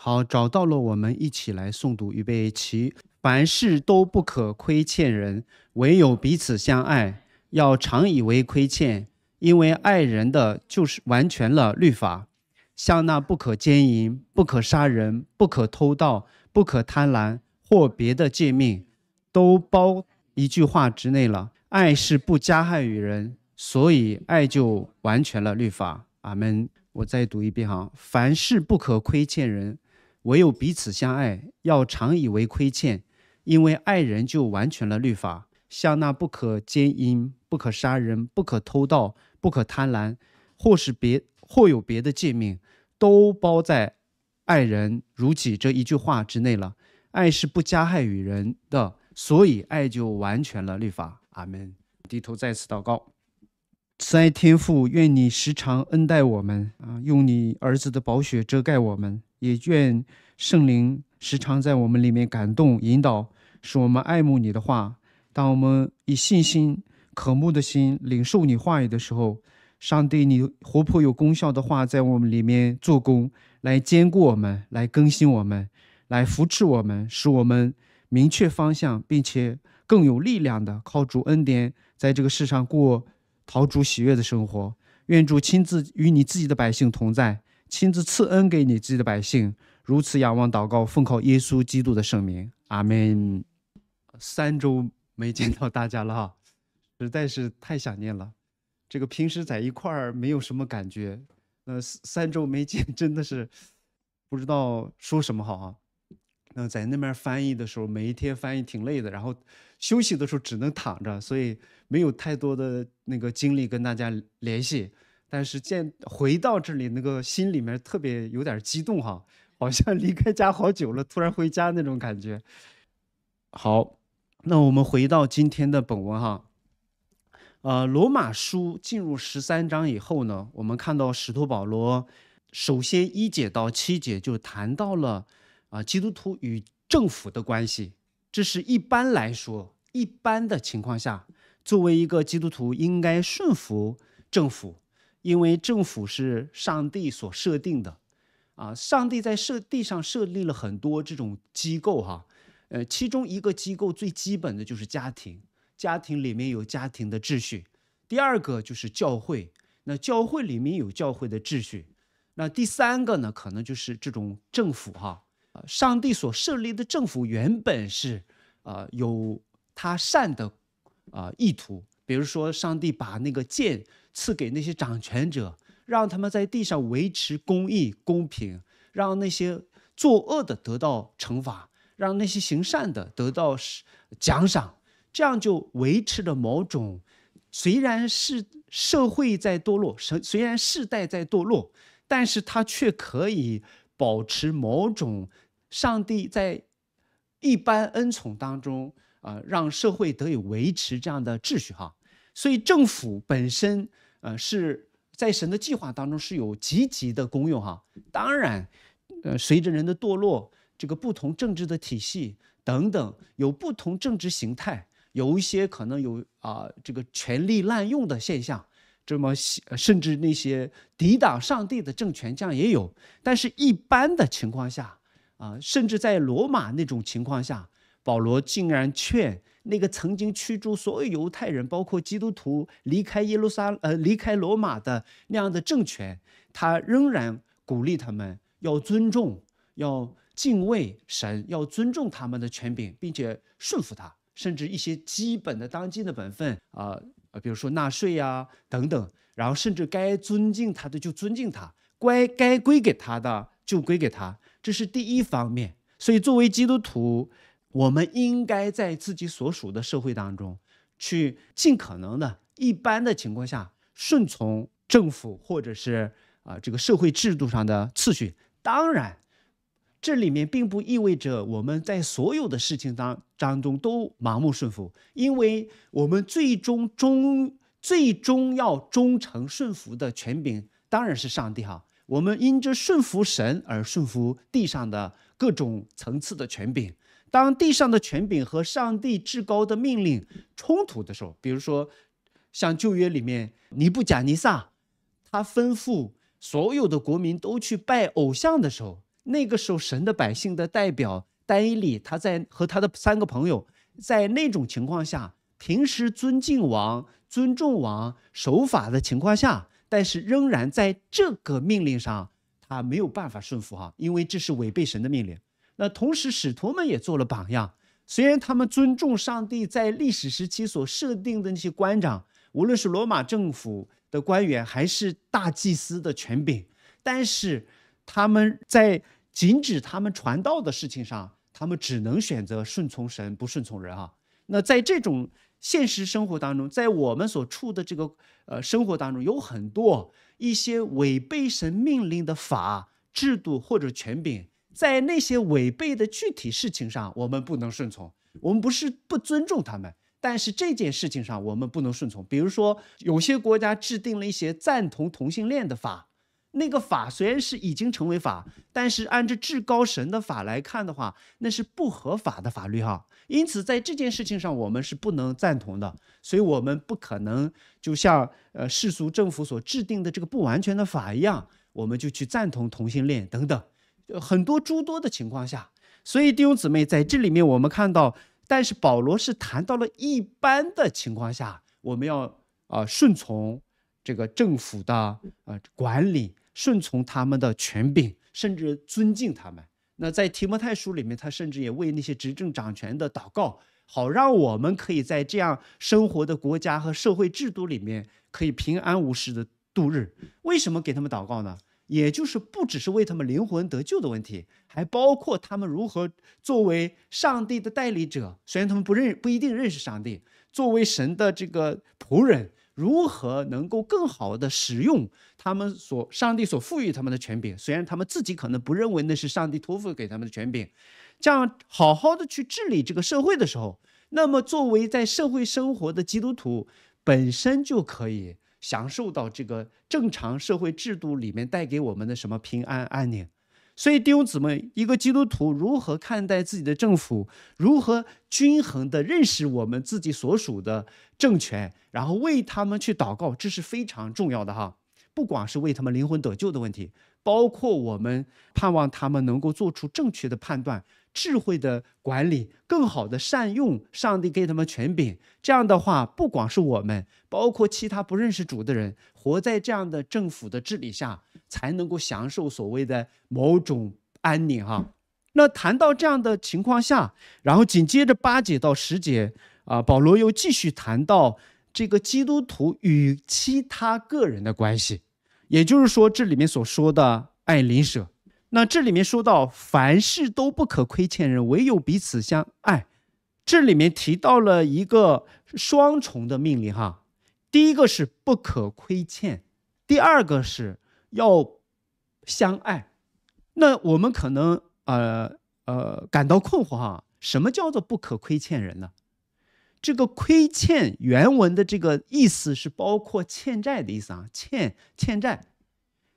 好，找到了，我们一起来诵读，预备起。凡事都不可亏欠人，唯有彼此相爱，要常以为亏欠，因为爱人的就是完全了律法。像那不可奸淫、不可杀人、不可偷盗、不可贪婪或别的诫命，都包一句话之内了。爱是不加害于人，所以爱就完全了律法。俺们，我再读一遍哈，凡事不可亏欠人。唯有彼此相爱，要常以为亏欠，因为爱人就完全了律法，像那不可奸淫、不可杀人、不可偷盗、不可贪婪，或是别或有别的诫命，都包在“爱人如己”这一句话之内了。爱是不加害于人的，所以爱就完全了律法。阿门。低头再次祷告，天父，愿你时常恩待我们啊，用你儿子的宝血遮盖我们。也愿圣灵时常在我们里面感动、引导，使我们爱慕你的话。当我们以信心、渴慕的心领受你话语的时候，上帝，你活泼有功效的话在我们里面做工，来兼顾我们，来更新我们，来扶持我们，使我们明确方向，并且更有力量的靠主恩典，在这个世上过陶主喜悦的生活。愿主亲自与你自己的百姓同在。亲自赐恩给你自己的百姓，如此仰望祷告，奉靠耶稣基督的圣名，阿门。三周没见到大家了哈，实在是太想念了。这个平时在一块儿没有什么感觉，那三周没见 真的是不知道说什么好啊。那在那边翻译的时候，每一天翻译挺累的，然后休息的时候只能躺着，所以没有太多的那个精力跟大家联系。但是见回到这里，那个心里面特别有点激动哈，好像离开家好久了，突然回家那种感觉。好，那我们回到今天的本文哈，呃，罗马书进入十三章以后呢，我们看到使徒保罗，首先一节到七节就谈到了啊，基督徒与政府的关系。这是一般来说，一般的情况下，作为一个基督徒应该顺服政府。因为政府是上帝所设定的，啊，上帝在设地上设立了很多这种机构哈，呃，其中一个机构最基本的就是家庭，家庭里面有家庭的秩序；第二个就是教会，那教会里面有教会的秩序；那第三个呢，可能就是这种政府哈，上帝所设立的政府原本是，啊，有他善的，啊，意图。比如说，上帝把那个剑赐给那些掌权者，让他们在地上维持公义、公平，让那些作恶的得到惩罚，让那些行善的得到奖赏，这样就维持着某种。虽然是社会在堕落，虽然世代在堕落，但是它却可以保持某种。上帝在一般恩宠当中，啊，让社会得以维持这样的秩序，哈。所以政府本身，呃，是在神的计划当中是有积极的功用哈。当然，呃，随着人的堕落，这个不同政治的体系等等，有不同政治形态，有一些可能有啊，这个权力滥用的现象，这么甚至那些抵挡上帝的政权将也有。但是，一般的情况下，啊，甚至在罗马那种情况下，保罗竟然劝。那个曾经驱逐所有犹太人，包括基督徒离开耶路撒呃离开罗马的那样的政权，他仍然鼓励他们要尊重、要敬畏神，要尊重他们的权柄，并且顺服他，甚至一些基本的当今的本分啊，呃，比如说纳税呀等等。然后甚至该尊敬他的就尊敬他，该该归给他的就归给他，这是第一方面。所以作为基督徒。我们应该在自己所属的社会当中，去尽可能的，一般的情况下顺从政府或者是啊这个社会制度上的次序。当然，这里面并不意味着我们在所有的事情当当中都盲目顺服，因为我们最终忠最终要忠诚顺服的权柄当然是上帝哈。我们因着顺服神而顺服地上的各种层次的权柄。当地上的权柄和上帝至高的命令冲突的时候，比如说，像旧约里面尼布甲尼撒，他吩咐所有的国民都去拜偶像的时候，那个时候神的百姓的代表丹尼里，他在和他的三个朋友在那种情况下，平时尊敬王、尊重王、守法的情况下，但是仍然在这个命令上他没有办法顺服哈，因为这是违背神的命令。那同时，使徒们也做了榜样。虽然他们尊重上帝在历史时期所设定的那些官长，无论是罗马政府的官员，还是大祭司的权柄，但是他们在禁止他们传道的事情上，他们只能选择顺从神，不顺从人啊。那在这种现实生活当中，在我们所处的这个呃生活当中，有很多一些违背神命令的法制度或者权柄。在那些违背的具体事情上，我们不能顺从。我们不是不尊重他们，但是这件事情上，我们不能顺从。比如说，有些国家制定了一些赞同同性恋的法，那个法虽然是已经成为法，但是按照至高神的法来看的话，那是不合法的法律哈。因此，在这件事情上，我们是不能赞同的。所以，我们不可能就像呃世俗政府所制定的这个不完全的法一样，我们就去赞同同性恋等等。很多诸多的情况下，所以弟兄姊妹在这里面，我们看到，但是保罗是谈到了一般的情况下，我们要啊顺从这个政府的啊管理，顺从他们的权柄，甚至尊敬他们。那在提摩太书里面，他甚至也为那些执政掌权的祷告，好让我们可以在这样生活的国家和社会制度里面，可以平安无事的度日。为什么给他们祷告呢？也就是不只是为他们灵魂得救的问题，还包括他们如何作为上帝的代理者，虽然他们不认不一定认识上帝，作为神的这个仆人，如何能够更好的使用他们所上帝所赋予他们的权柄，虽然他们自己可能不认为那是上帝托付给他们的权柄，这样好好的去治理这个社会的时候，那么作为在社会生活的基督徒本身就可以。享受到这个正常社会制度里面带给我们的什么平安安宁，所以弟兄姊妹，一个基督徒如何看待自己的政府，如何均衡的认识我们自己所属的政权，然后为他们去祷告，这是非常重要的哈，不光是为他们灵魂得救的问题。包括我们盼望他们能够做出正确的判断、智慧的管理、更好的善用上帝给他们权柄。这样的话，不光是我们，包括其他不认识主的人，活在这样的政府的治理下，才能够享受所谓的某种安宁。哈，那谈到这样的情况下，然后紧接着八节到十节啊，保罗又继续谈到这个基督徒与其他个人的关系。也就是说，这里面所说的爱邻舍，那这里面说到凡事都不可亏欠人，唯有彼此相爱。这里面提到了一个双重的命令，哈，第一个是不可亏欠，第二个是要相爱。那我们可能呃呃感到困惑哈，什么叫做不可亏欠人呢？这个亏欠原文的这个意思是包括欠债的意思啊，欠欠债。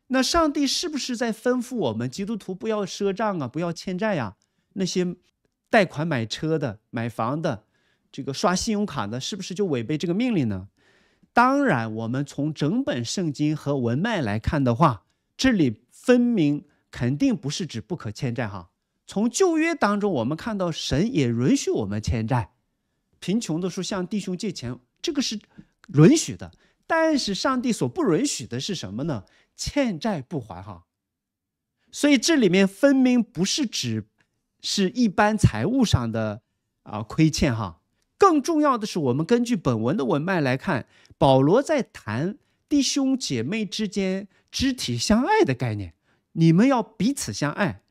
那上帝是不是在吩咐我们基督徒不要赊账啊，不要欠债呀？那些贷款买车的、买房的，这个刷信用卡的，是不是就违背这个命令呢？当然，我们从整本圣经和文脉来看的话，这里分明肯定不是指不可欠债哈。从旧约当中，我们看到神也允许我们欠债。贫穷的时候向弟兄借钱，这个是允许的。但是上帝所不允许的是什么呢？欠债不还哈。所以这里面分明不是指是一般财务上的啊亏欠哈。更重要的是，我们根据本文的文脉来看，保罗在谈弟兄姐妹之间肢体相爱的概念。你们要彼此相爱，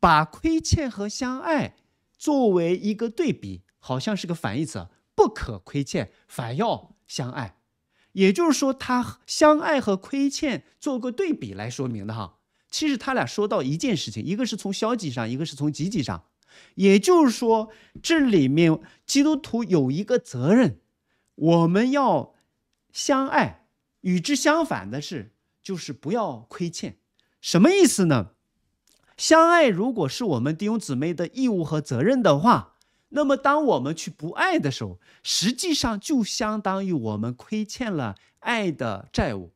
把亏欠和相爱作为一个对比。好像是个反义词，不可亏欠，反要相爱。也就是说，他相爱和亏欠做个对比来说明的哈。其实他俩说到一件事情，一个是从消极上，一个是从积极上。也就是说，这里面基督徒有一个责任，我们要相爱。与之相反的是，就是不要亏欠。什么意思呢？相爱如果是我们弟兄姊妹的义务和责任的话。那么，当我们去不爱的时候，实际上就相当于我们亏欠了爱的债务。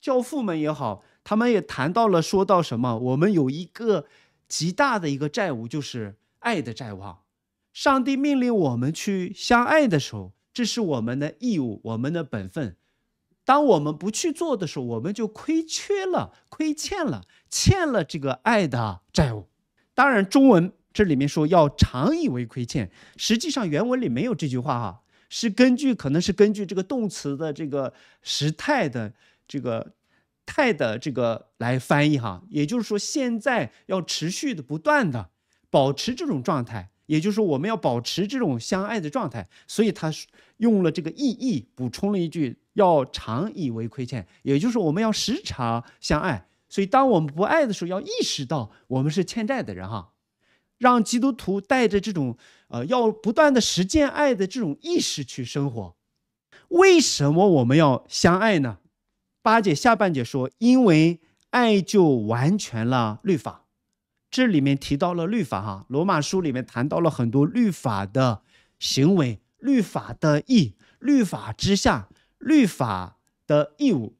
教父们也好，他们也谈到了，说到什么？我们有一个极大的一个债务，就是爱的债务。上帝命令我们去相爱的时候，这是我们的义务，我们的本分。当我们不去做的时候，我们就亏缺了，亏欠了，欠了这个爱的债务。当然，中文。这里面说要常以为亏欠，实际上原文里没有这句话哈，是根据可能是根据这个动词的这个时态的这个态的这个来翻译哈。也就是说，现在要持续的不断的保持这种状态，也就是说我们要保持这种相爱的状态，所以他用了这个意义补充了一句要常以为亏欠，也就是说我们要时常相爱。所以当我们不爱的时候，要意识到我们是欠债的人哈。让基督徒带着这种，呃，要不断的实践爱的这种意识去生活。为什么我们要相爱呢？八戒下半节说，因为爱就完全了律法。这里面提到了律法，哈，罗马书里面谈到了很多律法的行为、律法的义、律法之下、律法的义务。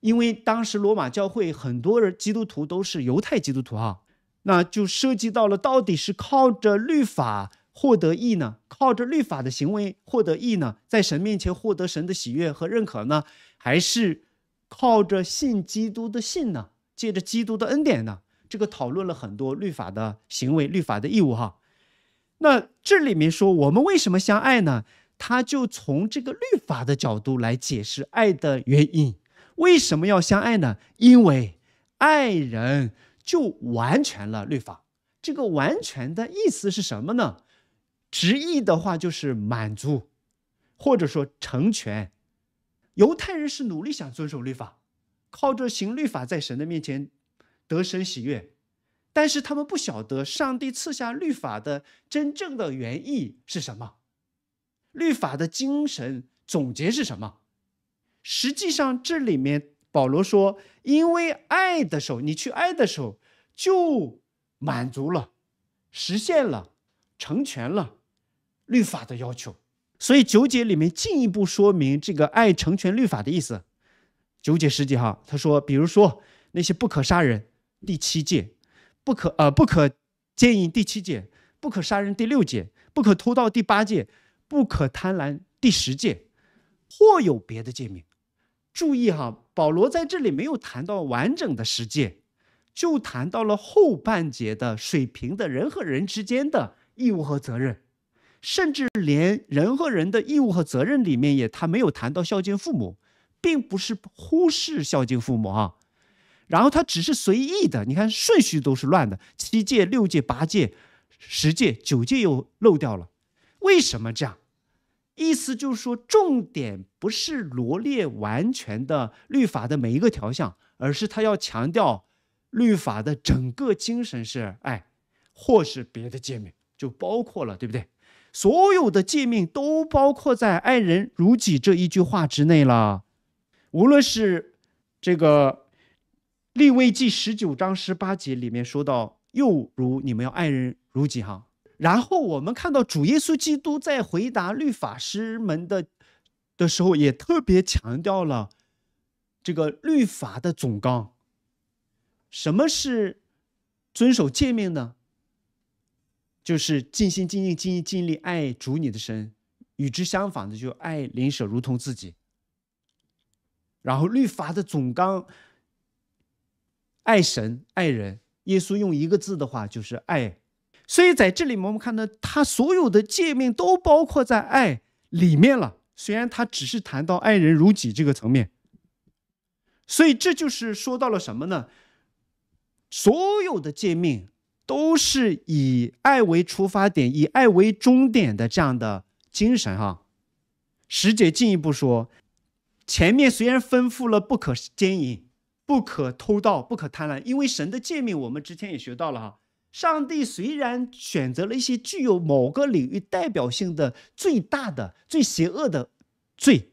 因为当时罗马教会很多人基督徒都是犹太基督徒，哈。那就涉及到了，到底是靠着律法获得义呢？靠着律法的行为获得义呢？在神面前获得神的喜悦和认可呢？还是靠着信基督的信呢？借着基督的恩典呢？这个讨论了很多律法的行为、律法的义务。哈，那这里面说我们为什么相爱呢？他就从这个律法的角度来解释爱的原因。为什么要相爱呢？因为爱人。就完全了律法，这个完全的意思是什么呢？直译的话就是满足，或者说成全。犹太人是努力想遵守律法，靠着行律法在神的面前得神喜悦，但是他们不晓得上帝赐下律法的真正的原意是什么，律法的精神总结是什么？实际上这里面。保罗说：“因为爱的时候，你去爱的时候，就满足了，实现了，成全了律法的要求。所以九节里面进一步说明这个爱成全律法的意思。九节十节哈，他说，比如说那些不可杀人第七戒，不可呃不可奸淫第七戒，不可杀人第六戒，不可偷盗第八戒，不可贪婪第十戒，或有别的戒名。注意哈。”保罗在这里没有谈到完整的十诫，就谈到了后半节的水平的人和人之间的义务和责任，甚至连人和人的义务和责任里面也他没有谈到孝敬父母，并不是忽视孝敬父母啊，然后他只是随意的，你看顺序都是乱的，七戒、六戒、八戒、十戒、九戒又漏掉了，为什么这样？意思就是说，重点不是罗列完全的律法的每一个条项，而是他要强调律法的整个精神是爱，或是别的诫命，就包括了，对不对？所有的诫命都包括在“爱人如己”这一句话之内了。无论是这个利未记十九章十八节里面说到，又如你们要爱人如己哈。然后我们看到主耶稣基督在回答律法师们的的时候，也特别强调了这个律法的总纲。什么是遵守诫命呢？就是尽心、尽力尽意、尽力爱主你的神。与之相反的，就爱邻舍如同自己。然后律法的总纲，爱神、爱人。耶稣用一个字的话，就是爱。所以在这里面，我们看到他所有的诫命都包括在爱里面了。虽然他只是谈到爱人如己这个层面，所以这就是说到了什么呢？所有的诫命都是以爱为出发点，以爱为终点的这样的精神。哈，十姐进一步说，前面虽然吩咐了不可奸淫、不可偷盗、不可贪婪，因为神的诫命我们之前也学到了哈。上帝虽然选择了一些具有某个领域代表性的最大的、最邪恶的罪，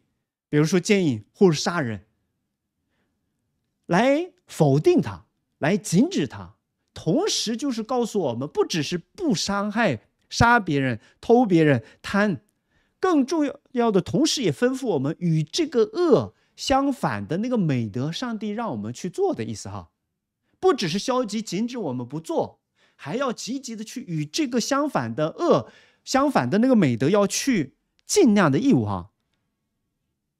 比如说奸淫或者杀人，来否定它，来禁止它，同时就是告诉我们，不只是不伤害、杀别人、偷别人、贪，更重要的，同时也吩咐我们与这个恶相反的那个美德，上帝让我们去做的意思哈，不只是消极禁止我们不做。还要积极的去与这个相反的恶，相反的那个美德要去尽量的义务哈。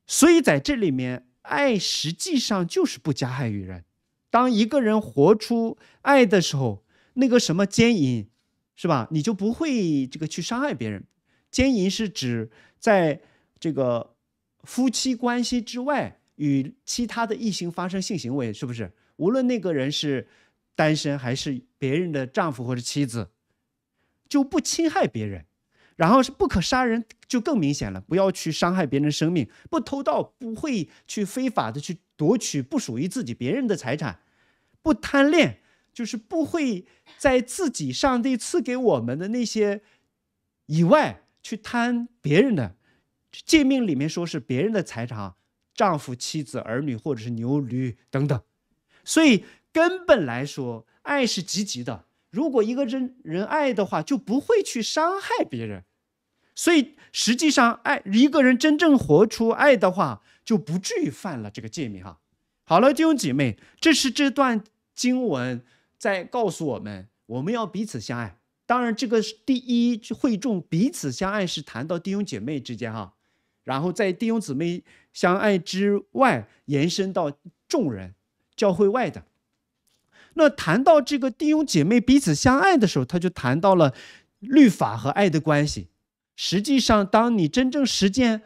所以在这里面，爱实际上就是不加害于人。当一个人活出爱的时候，那个什么奸淫，是吧？你就不会这个去伤害别人。奸淫是指在这个夫妻关系之外与其他的异性发生性行为，是不是？无论那个人是。单身还是别人的丈夫或者妻子，就不侵害别人；然后是不可杀人，就更明显了，不要去伤害别人生命；不偷盗，不会去非法的去夺取不属于自己别人的财产；不贪恋，就是不会在自己上帝赐给我们的那些以外去贪别人的。诫命里面说是别人的财产，丈夫、妻子、儿女，或者是牛、驴等等，所以。根本来说，爱是积极的。如果一个人人爱的话，就不会去伤害别人。所以，实际上，爱一个人真正活出爱的话，就不至于犯了这个戒命哈。好了，弟兄姐妹，这是这段经文在告诉我们：我们要彼此相爱。当然，这个是第一，会众彼此相爱是谈到弟兄姐妹之间哈，然后在弟兄姊妹相爱之外，延伸到众人、教会外的。那谈到这个弟兄姐妹彼此相爱的时候，他就谈到了律法和爱的关系。实际上，当你真正实践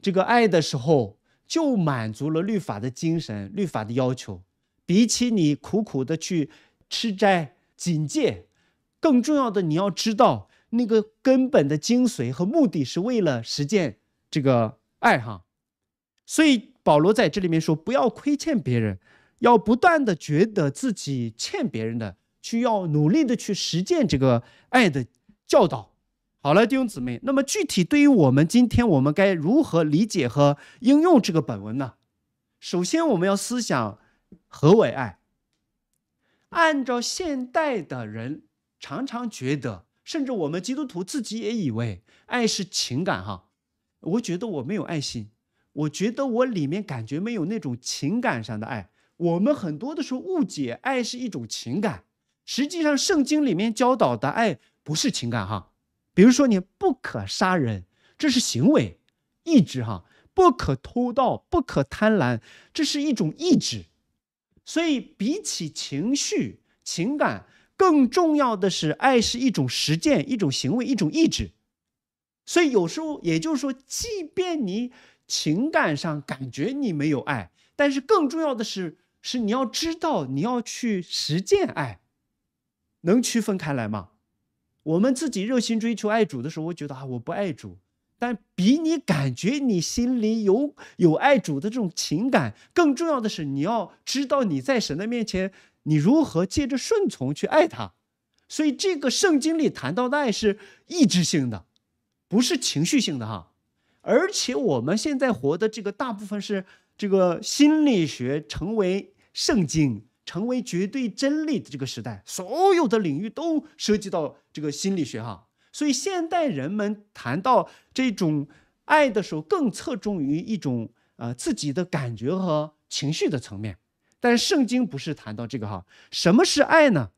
这个爱的时候，就满足了律法的精神、律法的要求。比起你苦苦的去吃斋、警戒，更重要的，你要知道那个根本的精髓和目的是为了实践这个爱，哈。所以保罗在这里面说，不要亏欠别人。要不断的觉得自己欠别人的，需要努力的去实践这个爱的教导。好了，弟兄姊妹，那么具体对于我们今天，我们该如何理解和应用这个本文呢？首先，我们要思想何为爱。按照现代的人常常觉得，甚至我们基督徒自己也以为爱是情感哈。我觉得我没有爱心，我觉得我里面感觉没有那种情感上的爱。我们很多的时候误解爱是一种情感，实际上圣经里面教导的爱不是情感哈。比如说，你不可杀人，这是行为、意志哈；不可偷盗，不可贪婪，这是一种意志。所以，比起情绪、情感，更重要的是，爱是一种实践、一种行为、一种意志。所以，有时候，也就是说，即便你情感上感觉你没有爱，但是更重要的是。是你要知道，你要去实践爱，能区分开来吗？我们自己热心追求爱主的时候，我觉得啊，我不爱主。但比你感觉你心里有有爱主的这种情感更重要的是，你要知道你在神的面前，你如何借着顺从去爱他。所以这个圣经里谈到的爱是意志性的，不是情绪性的哈。而且我们现在活的这个大部分是。这个心理学成为圣经、成为绝对真理的这个时代，所有的领域都涉及到这个心理学哈。所以现代人们谈到这种爱的时候，更侧重于一种呃自己的感觉和情绪的层面。但圣经不是谈到这个哈，什么是爱呢？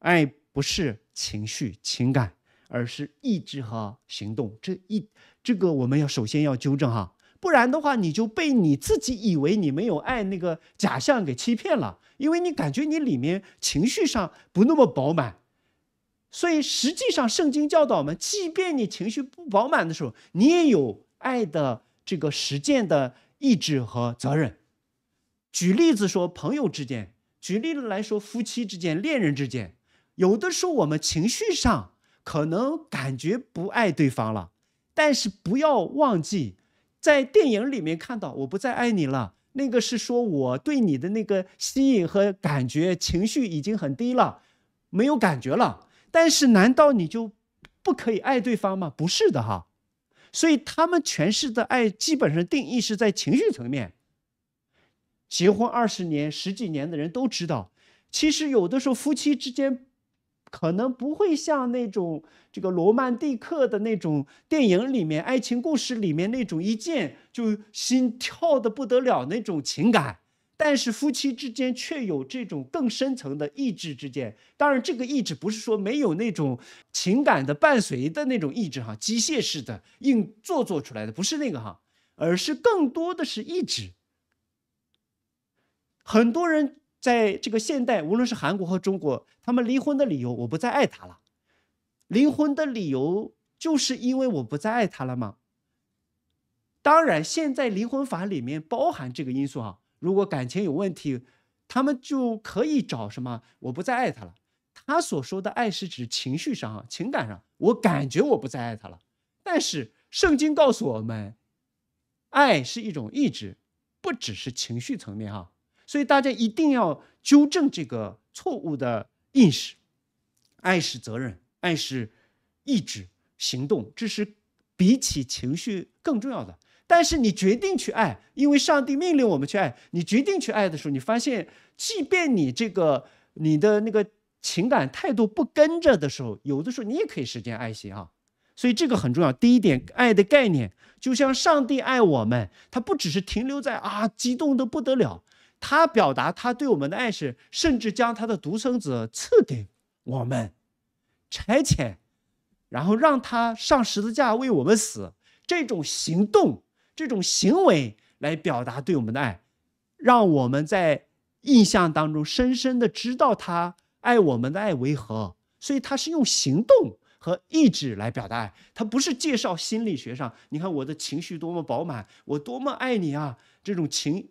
爱不是情绪、情感，而是意志和行动。这一这个我们要首先要纠正哈。不然的话，你就被你自己以为你没有爱那个假象给欺骗了，因为你感觉你里面情绪上不那么饱满。所以实际上，圣经教导我们，即便你情绪不饱满的时候，你也有爱的这个实践的意志和责任。举例子说，朋友之间；举例子来说，夫妻之间、恋人之间，有的时候我们情绪上可能感觉不爱对方了，但是不要忘记。在电影里面看到我不再爱你了，那个是说我对你的那个吸引和感觉情绪已经很低了，没有感觉了。但是难道你就不可以爱对方吗？不是的哈，所以他们诠释的爱基本上定义是在情绪层面。结婚二十年、十几年的人都知道，其实有的时候夫妻之间。可能不会像那种这个罗曼蒂克的那种电影里面爱情故事里面那种一见就心跳的不得了那种情感，但是夫妻之间却有这种更深层的意志之间。当然，这个意志不是说没有那种情感的伴随的那种意志哈，机械式的硬做做出来的不是那个哈，而是更多的是意志。很多人。在这个现代，无论是韩国和中国，他们离婚的理由，我不再爱他了。离婚的理由就是因为我不再爱他了吗？当然，现在离婚法里面包含这个因素啊。如果感情有问题，他们就可以找什么？我不再爱他了。他所说的爱是指情绪上、啊，情感上，我感觉我不再爱他了。但是圣经告诉我们，爱是一种意志，不只是情绪层面哈。所以大家一定要纠正这个错误的意识，爱是责任，爱是意志、行动，这是比起情绪更重要的。但是你决定去爱，因为上帝命令我们去爱。你决定去爱的时候，你发现，即便你这个你的那个情感态度不跟着的时候，有的时候你也可以实践爱心啊。所以这个很重要。第一点，爱的概念就像上帝爱我们，他不只是停留在啊激动的不得了。他表达他对我们的爱是，甚至将他的独生子赐给我们，差遣，然后让他上十字架为我们死，这种行动、这种行为来表达对我们的爱，让我们在印象当中深深的知道他爱我们的爱为何。所以他是用行动和意志来表达爱，他不是介绍心理学上，你看我的情绪多么饱满，我多么爱你啊，这种情。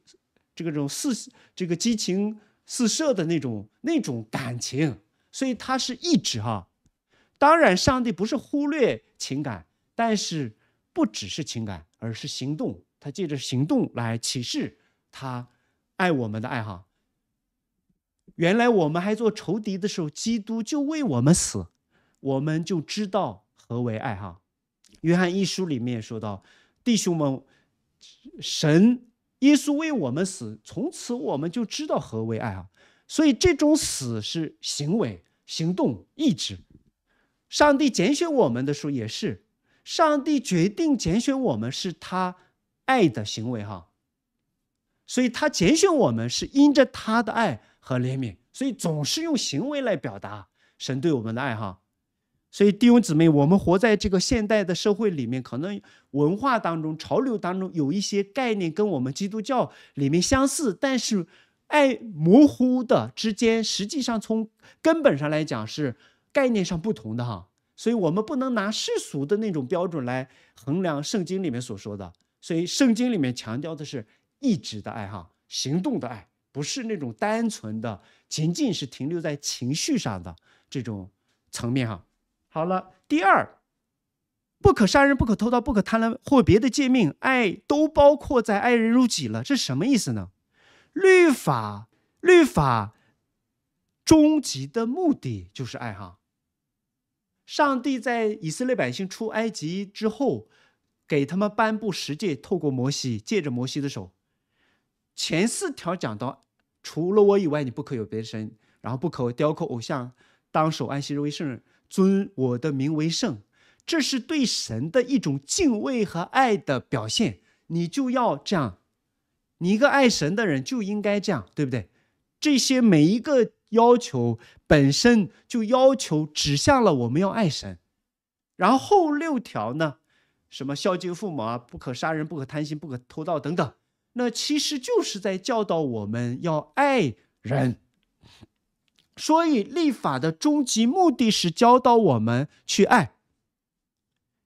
这个种四，这个激情四射的那种那种感情，所以他是意志哈。当然，上帝不是忽略情感，但是不只是情感，而是行动。他借着行动来启示他爱我们的爱哈。原来我们还做仇敌的时候，基督就为我们死，我们就知道何为爱哈。约翰一书里面说到：“弟兄们，神。”耶稣为我们死，从此我们就知道何为爱啊！所以这种死是行为、行动、意志。上帝拣选我们的时候也是，上帝决定拣选我们是他爱的行为哈。所以，他拣选我们是因着他的爱和怜悯，所以总是用行为来表达神对我们的爱哈。所以弟兄姊妹，我们活在这个现代的社会里面，可能文化当中、潮流当中有一些概念跟我们基督教里面相似，但是爱模糊的之间，实际上从根本上来讲是概念上不同的哈。所以我们不能拿世俗的那种标准来衡量圣经里面所说的。所以圣经里面强调的是意志的爱哈，行动的爱，不是那种单纯的、仅仅是停留在情绪上的这种层面哈。好了，第二，不可杀人，不可偷盗，不可贪婪或别的戒命，爱都包括在爱人如己了。这是什么意思呢？律法，律法，终极的目的就是爱。哈，上帝在以色列百姓出埃及之后，给他们颁布十诫，透过摩西，借着摩西的手，前四条讲到，除了我以外，你不可有别神，然后不可雕刻偶像，当守安息日为圣人。尊我的名为圣，这是对神的一种敬畏和爱的表现。你就要这样，你一个爱神的人就应该这样，对不对？这些每一个要求本身就要求指向了我们要爱神。然后六条呢，什么孝敬父母啊，不可杀人，不可贪心，不可偷盗等等，那其实就是在教导我们要爱人。所以，立法的终极目的是教导我们去爱。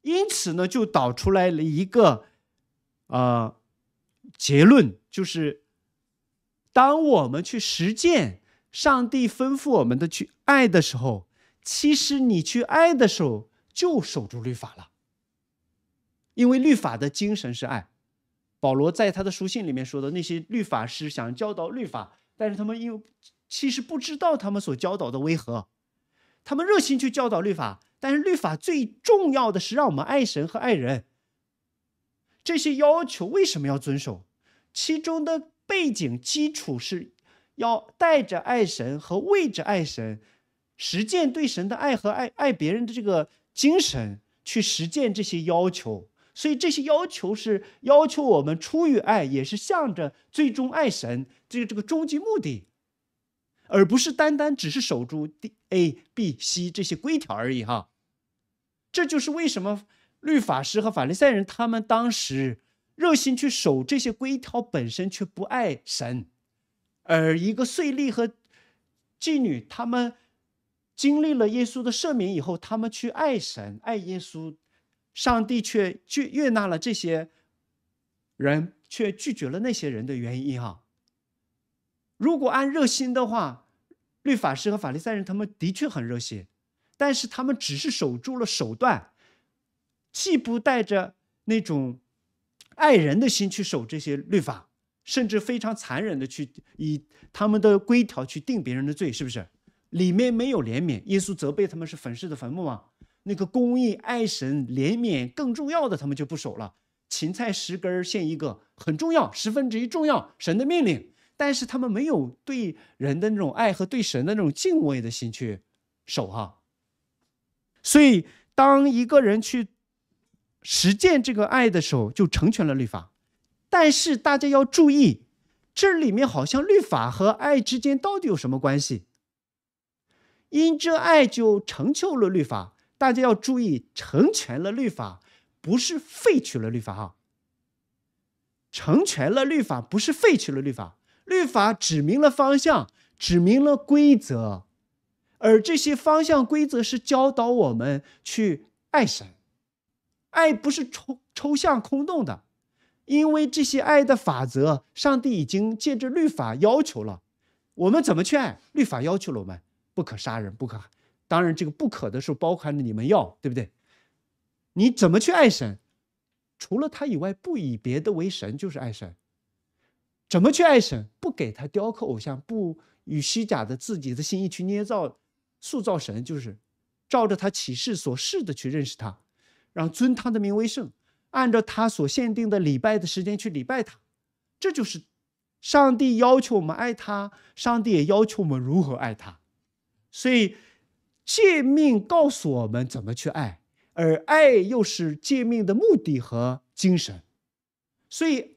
因此呢，就导出来了一个，呃，结论，就是，当我们去实践上帝吩咐我们的去爱的时候，其实你去爱的时候就守住律法了，因为律法的精神是爱。保罗在他的书信里面说的，那些律法师想教导律法，但是他们因为。其实不知道他们所教导的为何，他们热心去教导律法，但是律法最重要的是让我们爱神和爱人。这些要求为什么要遵守？其中的背景基础是要带着爱神和为着爱神，实践对神的爱和爱爱别人的这个精神去实践这些要求。所以这些要求是要求我们出于爱，也是向着最终爱神这个这个终极目的。而不是单单只是守住 D、A、B、C 这些规条而已哈，这就是为什么律法师和法利赛人他们当时热心去守这些规条，本身却不爱神；而一个税吏和妓女，他们经历了耶稣的赦免以后，他们去爱神、爱耶稣，上帝却拒悦纳了这些，人却拒绝了那些人的原因哈。如果按热心的话，律法师和法利赛人他们的确很热心，但是他们只是守住了手段，既不带着那种爱人的心去守这些律法，甚至非常残忍的去以他们的规条去定别人的罪，是不是？里面没有怜悯。耶稣责备他们是粉饰的坟墓吗？那个公义、爱神、怜悯更重要的，他们就不守了。芹菜十根儿献一个很重要，十分之一重要，神的命令。但是他们没有对人的那种爱和对神的那种敬畏的心去守哈，所以当一个人去实践这个爱的时候，就成全了律法。但是大家要注意，这里面好像律法和爱之间到底有什么关系？因这爱就成就了律法。大家要注意，成全了律法，不是废去了律法哈，成全了律法，不是废去了律法。律法指明了方向，指明了规则，而这些方向、规则是教导我们去爱神。爱不是抽抽象空洞的，因为这些爱的法则，上帝已经借着律法要求了。我们怎么去爱？律法要求了我们不可杀人，不可……当然，这个“不可”的时候包含着你们要，对不对？你怎么去爱神？除了他以外，不以别的为神，就是爱神。怎么去爱神？不给他雕刻偶像，不与虚假的自己的心意去捏造、塑造神，就是照着他启示所示的去认识他，让尊他的名为圣，按照他所限定的礼拜的时间去礼拜他。这就是上帝要求我们爱他，上帝也要求我们如何爱他。所以诫命告诉我们怎么去爱，而爱又是诫命的目的和精神。所以。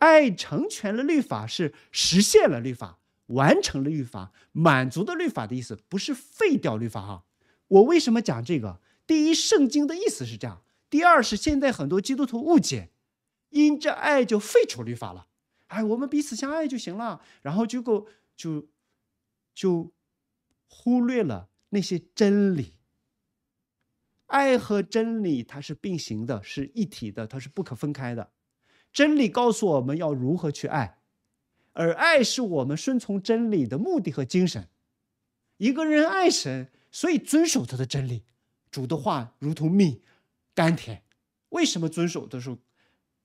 爱成全了律法，是实现了律法，完成了律法，满足的律法的意思，不是废掉律法哈。我为什么讲这个？第一，圣经的意思是这样；第二，是现在很多基督徒误解，因这爱就废除律法了。哎，我们彼此相爱就行了，然后就够就就忽略了那些真理。爱和真理它是并行的，是一体的，它是不可分开的。真理告诉我们要如何去爱，而爱是我们顺从真理的目的和精神。一个人爱神，所以遵守他的真理。主的话如同蜜，甘甜。为什么遵守的时候，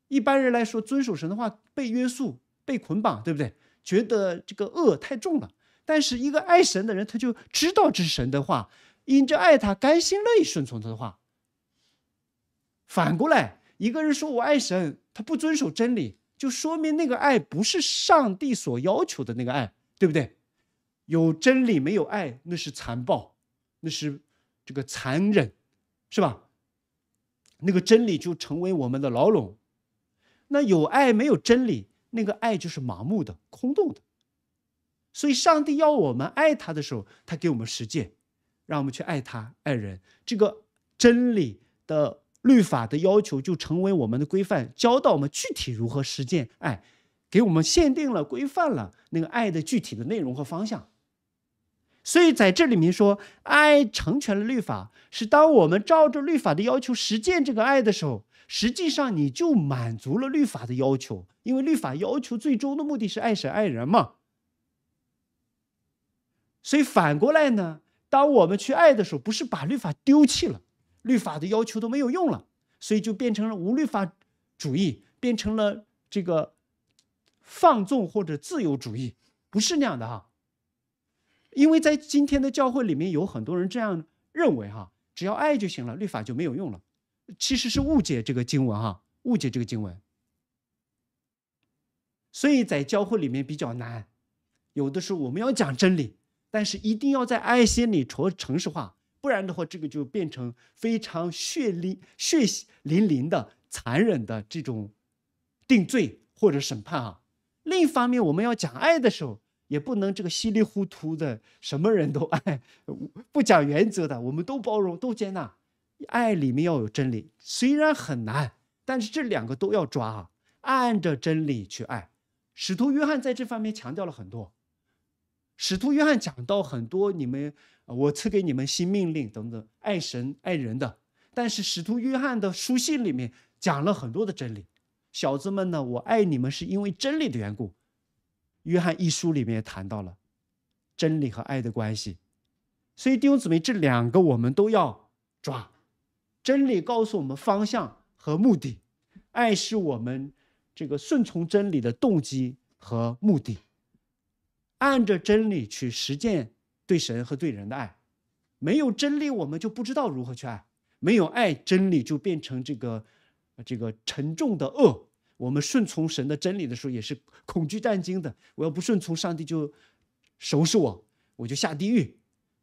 一般人来说遵守神的话被约束、被捆绑，对不对？觉得这个恶太重了。但是一个爱神的人，他就知道这是神的话，因着爱他，甘心乐意顺从他的话。反过来，一个人说我爱神。他不遵守真理，就说明那个爱不是上帝所要求的那个爱，对不对？有真理没有爱，那是残暴，那是这个残忍，是吧？那个真理就成为我们的牢笼。那有爱没有真理，那个爱就是盲目的、空洞的。所以，上帝要我们爱他的时候，他给我们实践，让我们去爱他、爱人。这个真理的。律法的要求就成为我们的规范，教我们具体如何实践爱，给我们限定了规范了那个爱的具体的内容和方向。所以在这里面说，爱成全了律法，是当我们照着律法的要求实践这个爱的时候，实际上你就满足了律法的要求，因为律法要求最终的目的是爱神爱人嘛。所以反过来呢，当我们去爱的时候，不是把律法丢弃了。律法的要求都没有用了，所以就变成了无律法主义，变成了这个放纵或者自由主义，不是那样的哈。因为在今天的教会里面有很多人这样认为哈，只要爱就行了，律法就没有用了，其实是误解这个经文哈，误解这个经文。所以在教会里面比较难，有的时候我们要讲真理，但是一定要在爱心里成诚实化。不然的话，这个就变成非常血淋血淋淋的、残忍的这种定罪或者审判啊。另一方面，我们要讲爱的时候，也不能这个稀里糊涂的，什么人都爱，不讲原则的，我们都包容、都接纳。爱里面要有真理，虽然很难，但是这两个都要抓啊，按着真理去爱。使徒约翰在这方面强调了很多。使徒约翰讲到很多你们，我赐给你们新命令等等，爱神爱人的。但是使徒约翰的书信里面讲了很多的真理，小子们呢，我爱你们是因为真理的缘故。约翰一书里面也谈到了真理和爱的关系，所以弟兄姊妹，这两个我们都要抓。真理告诉我们方向和目的，爱是我们这个顺从真理的动机和目的。按着真理去实践对神和对人的爱，没有真理，我们就不知道如何去爱；没有爱，真理就变成这个，这个沉重的恶。我们顺从神的真理的时候，也是恐惧战惊的。我要不顺从上帝，就收拾我，我就下地狱。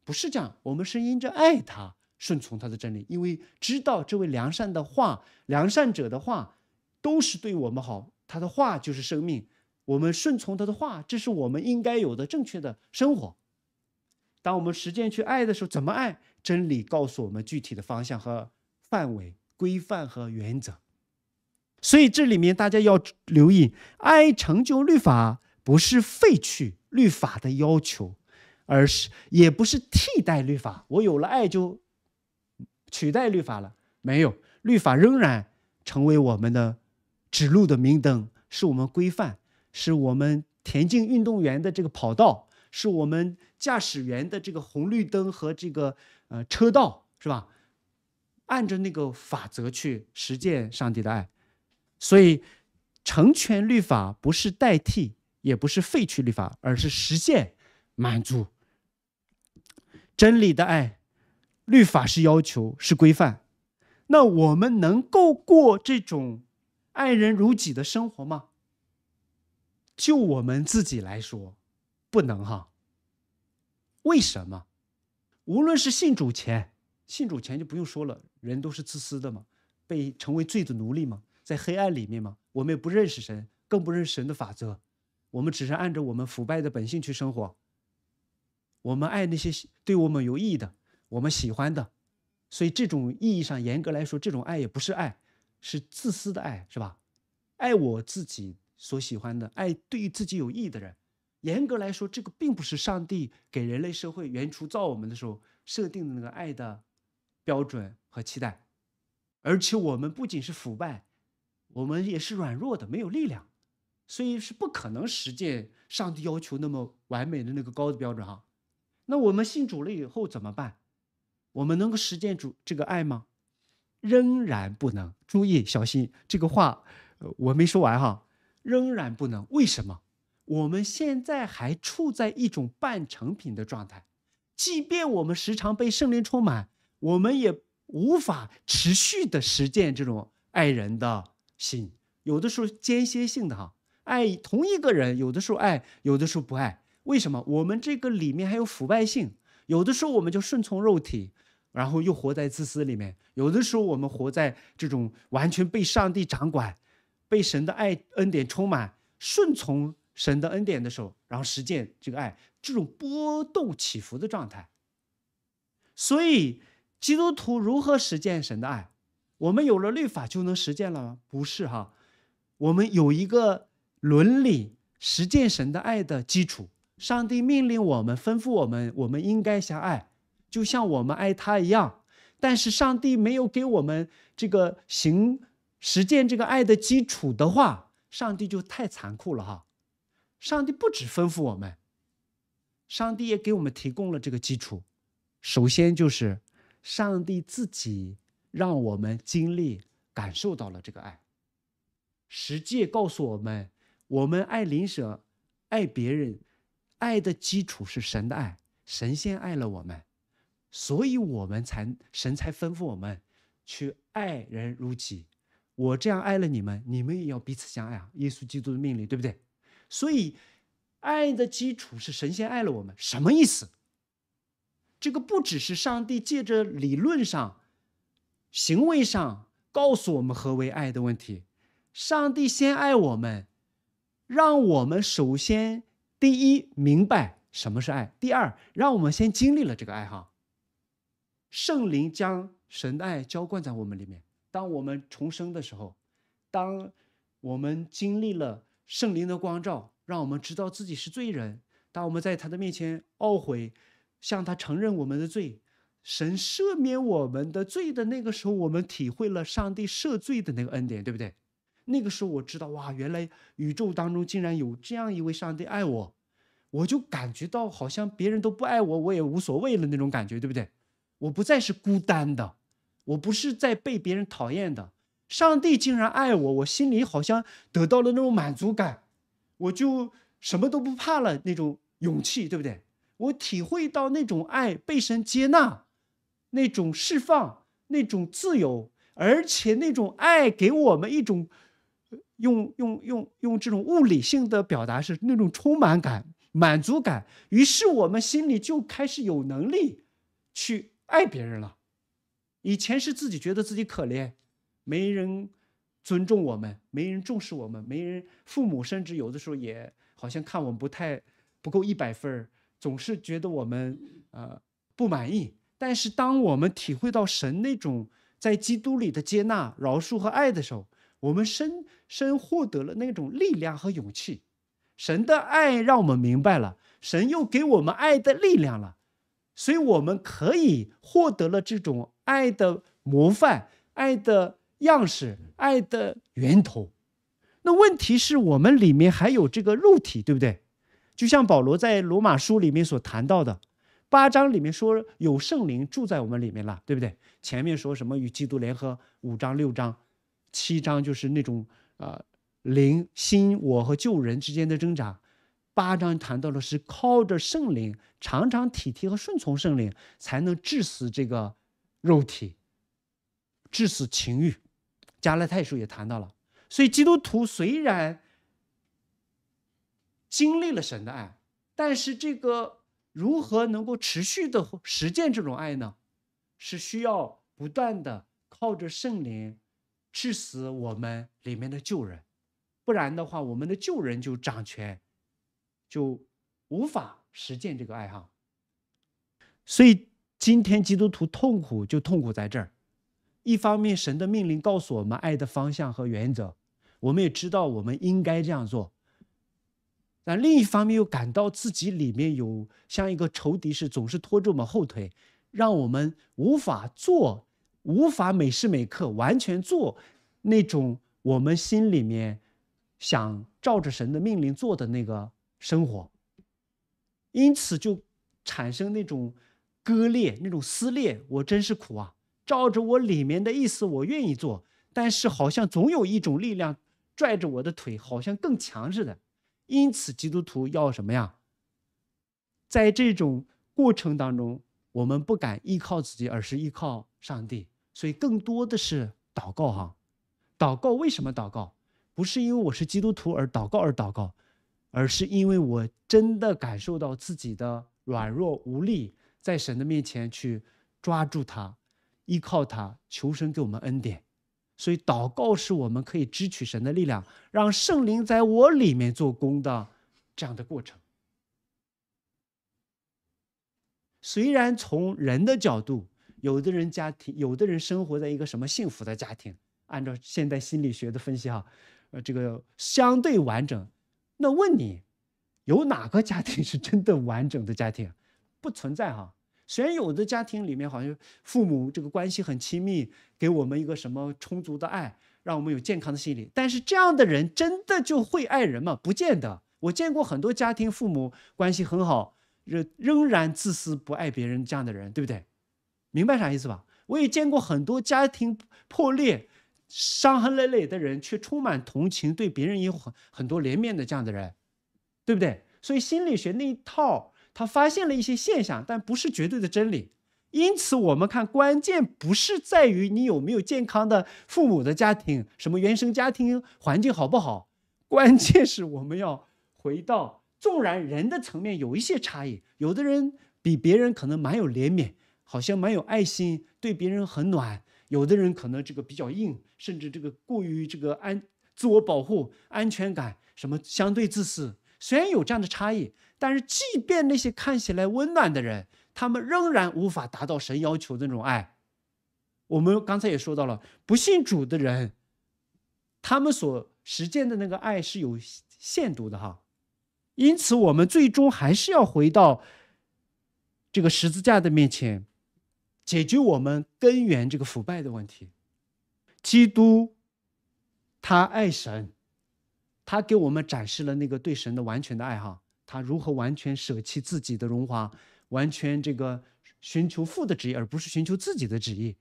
不是这样，我们是因着爱他顺从他的真理，因为知道这位良善的话、良善者的话，都是对我们好。他的话就是生命。我们顺从他的话，这是我们应该有的正确的生活。当我们实践去爱的时候，怎么爱？真理告诉我们具体的方向和范围、规范和原则。所以这里面大家要留意：爱成就律法，不是废去律法的要求，而是也不是替代律法。我有了爱就取代律法了？没有，律法仍然成为我们的指路的明灯，是我们规范。是我们田径运动员的这个跑道，是我们驾驶员的这个红绿灯和这个呃车道，是吧？按照那个法则去实践上帝的爱，所以成全律法不是代替，也不是废去律法，而是实现满足真理的爱。律法是要求，是规范。那我们能够过这种爱人如己的生活吗？就我们自己来说，不能哈。为什么？无论是信主前，信主前就不用说了，人都是自私的嘛，被成为罪的奴隶嘛，在黑暗里面嘛，我们也不认识神，更不认识神的法则，我们只是按照我们腐败的本性去生活。我们爱那些对我们有意义的，我们喜欢的，所以这种意义上严格来说，这种爱也不是爱，是自私的爱，是吧？爱我自己。所喜欢的爱，对于自己有益的人，严格来说，这个并不是上帝给人类社会原初造我们的时候设定的那个爱的标准和期待。而且我们不仅是腐败，我们也是软弱的，没有力量，所以是不可能实践上帝要求那么完美的那个高的标准哈。那我们信主了以后怎么办？我们能够实践主这个爱吗？仍然不能。注意，小心，这个话我没说完哈。仍然不能？为什么？我们现在还处在一种半成品的状态。即便我们时常被圣灵充满，我们也无法持续的实践这种爱人的心。有的时候间歇性的哈爱同一个人，有的时候爱，有的时候不爱。为什么？我们这个里面还有腐败性。有的时候我们就顺从肉体，然后又活在自私里面；有的时候我们活在这种完全被上帝掌管。被神的爱恩典充满，顺从神的恩典的时候，然后实践这个爱，这种波动起伏的状态。所以，基督徒如何实践神的爱？我们有了律法就能实践了吗？不是哈，我们有一个伦理实践神的爱的基础。上帝命令我们，吩咐我们，我们应该相爱，就像我们爱他一样。但是，上帝没有给我们这个行。实践这个爱的基础的话，上帝就太残酷了哈！上帝不只吩咐我们，上帝也给我们提供了这个基础。首先就是，上帝自己让我们经历感受到了这个爱。实践告诉我们，我们爱邻舍，爱别人，爱的基础是神的爱，神先爱了我们，所以我们才神才吩咐我们去爱人如己。我这样爱了你们，你们也要彼此相爱啊！耶稣基督的命令，对不对？所以，爱的基础是神先爱了我们，什么意思？这个不只是上帝借着理论上、行为上告诉我们何为爱的问题。上帝先爱我们，让我们首先第一明白什么是爱，第二让我们先经历了这个爱哈。圣灵将神的爱浇灌在我们里面。当我们重生的时候，当我们经历了圣灵的光照，让我们知道自己是罪人；当我们在他的面前懊悔，向他承认我们的罪，神赦免我们的罪的那个时候，我们体会了上帝赦罪的那个恩典，对不对？那个时候我知道，哇，原来宇宙当中竟然有这样一位上帝爱我，我就感觉到好像别人都不爱我，我也无所谓了那种感觉，对不对？我不再是孤单的。我不是在被别人讨厌的，上帝竟然爱我，我心里好像得到了那种满足感，我就什么都不怕了，那种勇气，对不对？我体会到那种爱被神接纳，那种释放，那种自由，而且那种爱给我们一种，用用用用这种物理性的表达是那种充满感、满足感，于是我们心里就开始有能力去爱别人了。以前是自己觉得自己可怜，没人尊重我们，没人重视我们，没人父母，甚至有的时候也好像看我们不太不够一百分儿，总是觉得我们呃不满意。但是当我们体会到神那种在基督里的接纳、饶恕和爱的时候，我们深深获得了那种力量和勇气。神的爱让我们明白了，神又给我们爱的力量了，所以我们可以获得了这种。爱的模范，爱的样式，爱的源头。那问题是，我们里面还有这个肉体，对不对？就像保罗在罗马书里面所谈到的，八章里面说有圣灵住在我们里面了，对不对？前面说什么与基督联合，五章、六章、七章就是那种呃灵心我和旧人之间的挣扎，八章谈到的是靠着圣灵常常体贴和顺从圣灵，才能致死这个。肉体，致死情欲，加拉太书也谈到了。所以基督徒虽然经历了神的爱，但是这个如何能够持续的实践这种爱呢？是需要不断的靠着圣灵致死我们里面的旧人，不然的话，我们的旧人就掌权，就无法实践这个爱哈。所以。今天基督徒痛苦就痛苦在这儿，一方面神的命令告诉我们爱的方向和原则，我们也知道我们应该这样做，但另一方面又感到自己里面有像一个仇敌似总是拖着我们后腿，让我们无法做，无法每时每刻完全做那种我们心里面想照着神的命令做的那个生活，因此就产生那种。割裂那种撕裂，我真是苦啊！照着我里面的意思，我愿意做，但是好像总有一种力量拽着我的腿，好像更强似的。因此，基督徒要什么呀？在这种过程当中，我们不敢依靠自己，而是依靠上帝。所以，更多的是祷告。哈，祷告为什么祷告？不是因为我是基督徒而祷告而祷告，而是因为我真的感受到自己的软弱无力。在神的面前去抓住他，依靠他，求神给我们恩典。所以，祷告是我们可以支取神的力量，让圣灵在我里面做工的这样的过程。虽然从人的角度，有的人家庭，有的人生活在一个什么幸福的家庭，按照现代心理学的分析，哈，呃，这个相对完整。那问你，有哪个家庭是真的完整的家庭？不存在哈，虽然有的家庭里面好像父母这个关系很亲密，给我们一个什么充足的爱，让我们有健康的心理，但是这样的人真的就会爱人吗？不见得。我见过很多家庭父母关系很好，仍仍然自私不爱别人这样的人，对不对？明白啥意思吧？我也见过很多家庭破裂、伤痕累累的人，却充满同情，对别人有很很多怜悯的这样的人，对不对？所以心理学那一套。他发现了一些现象，但不是绝对的真理。因此，我们看关键不是在于你有没有健康的父母的家庭，什么原生家庭环境好不好？关键是我们要回到，纵然人的层面有一些差异，有的人比别人可能蛮有怜悯，好像蛮有爱心，对别人很暖；有的人可能这个比较硬，甚至这个过于这个安自我保护、安全感什么相对自私。虽然有这样的差异，但是即便那些看起来温暖的人，他们仍然无法达到神要求的那种爱。我们刚才也说到了，不信主的人，他们所实践的那个爱是有限度的哈。因此，我们最终还是要回到这个十字架的面前，解决我们根源这个腐败的问题。基督，他爱神。他给我们展示了那个对神的完全的爱哈，他如何完全舍弃自己的荣华，完全这个寻求父的旨意，而不是寻求自己的旨意。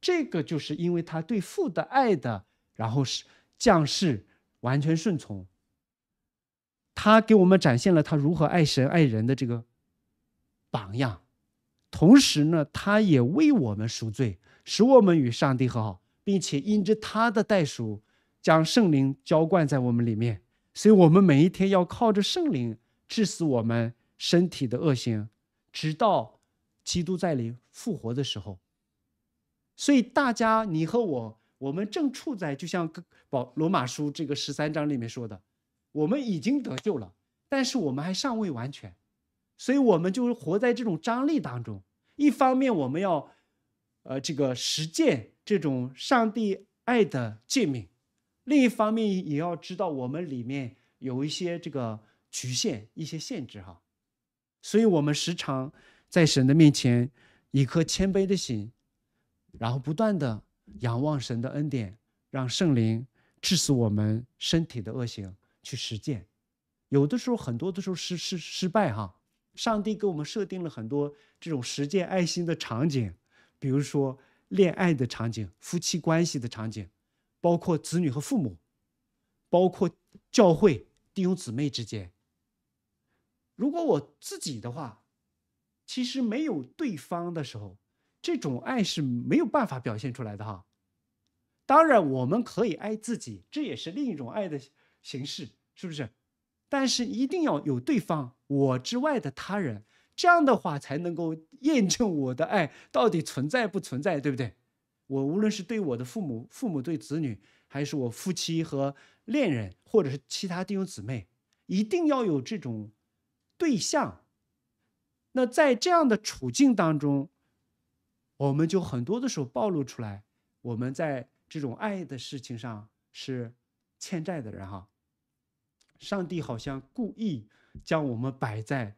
这个就是因为他对父的爱的，然后是降世完全顺从。他给我们展现了他如何爱神爱人的这个榜样，同时呢，他也为我们赎罪，使我们与上帝和好，并且因着他的代赎。将圣灵浇灌在我们里面，所以我们每一天要靠着圣灵治死我们身体的恶行，直到基督在里复活的时候。所以大家，你和我，我们正处在就像保罗马书这个十三章里面说的，我们已经得救了，但是我们还尚未完全，所以我们就活在这种张力当中。一方面，我们要，呃，这个实践这种上帝爱的诫命。另一方面，也要知道我们里面有一些这个局限、一些限制哈，所以我们时常在神的面前一颗谦卑的心，然后不断的仰望神的恩典，让圣灵致死我们身体的恶行去实践。有的时候，很多的时候是失失败哈。上帝给我们设定了很多这种实践爱心的场景，比如说恋爱的场景、夫妻关系的场景。包括子女和父母，包括教会弟兄姊妹之间。如果我自己的话，其实没有对方的时候，这种爱是没有办法表现出来的哈。当然，我们可以爱自己，这也是另一种爱的形式，是不是？但是一定要有对方，我之外的他人，这样的话才能够验证我的爱到底存在不存在，对不对？我无论是对我的父母，父母对子女，还是我夫妻和恋人，或者是其他弟兄姊妹，一定要有这种对象。那在这样的处境当中，我们就很多的时候暴露出来，我们在这种爱的事情上是欠债的人哈。上帝好像故意将我们摆在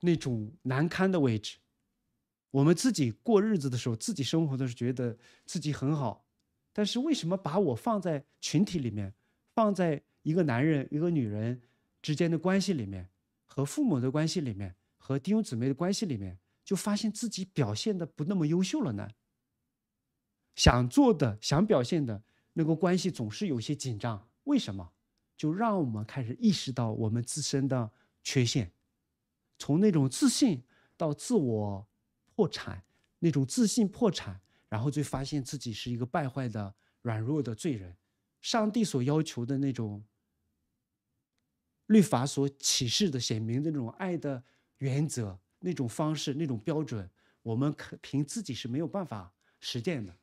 那种难堪的位置。我们自己过日子的时候，自己生活的时候，觉得自己很好，但是为什么把我放在群体里面，放在一个男人、一个女人之间的关系里面，和父母的关系里面，和弟兄姊妹的关系里面，就发现自己表现的不那么优秀了呢？想做的、想表现的那个关系总是有些紧张，为什么？就让我们开始意识到我们自身的缺陷，从那种自信到自我。破产那种自信破产，然后就发现自己是一个败坏的软弱的罪人。上帝所要求的那种律法所启示的显明的那种爱的原则，那种方式，那种标准，我们凭自己是没有办法实践的。